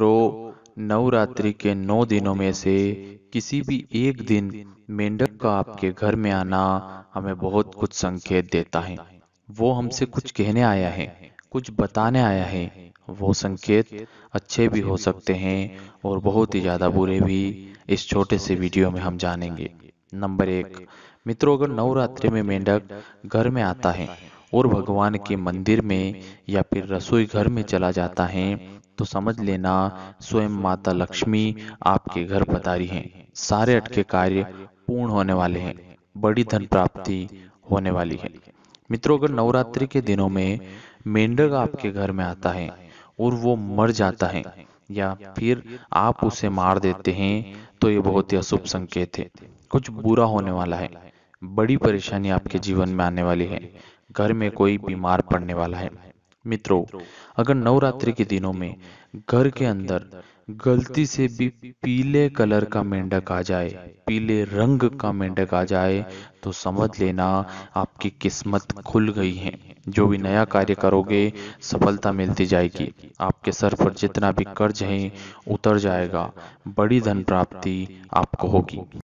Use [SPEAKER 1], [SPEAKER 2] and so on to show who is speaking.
[SPEAKER 1] मित्रों नवरात्रि के नौ दिनों में से किसी भी एक दिन मेंढक का आपके घर में आना हमें बहुत कुछ संकेत देता है वो हमसे कुछ कहने आया है कुछ बताने आया है वो संकेत अच्छे भी हो सकते हैं और बहुत ही ज़्यादा बुरे भी इस छोटे से वीडियो में हम जानेंगे नंबर एक मित्रों अगर नवरात्रि में मेंढक घर में आता है और भगवान के मंदिर में या फिर रसोई घर में चला जाता है तो समझ लेना स्वयं माता लक्ष्मी आपके घर पधारी हैं सारे अटके कार्य पूर्ण होने वाले हैं बड़ी धन प्राप्ति होने वाली है मित्रों अगर नवरात्रि के दिनों में मेंढक आपके घर में आता है और वो मर जाता है या फिर आप उसे मार देते हैं तो, तो ये बहुत ही अशुभ संकेत है कुछ बुरा होने वाला है बड़ी परेशानी आपके जीवन में आने वाली है घर में कोई बीमार पड़ने वाला है मित्रों अगर नवरात्रि के दिनों में घर के अंदर गलती से भी पीले कलर का मेंढक आ जाए पीले रंग का मेंढक आ जाए तो समझ लेना आपकी किस्मत खुल गई है जो भी नया कार्य करोगे सफलता मिलती जाएगी आपके सर पर जितना भी कर्ज है उतर जाएगा बड़ी धन प्राप्ति आपको होगी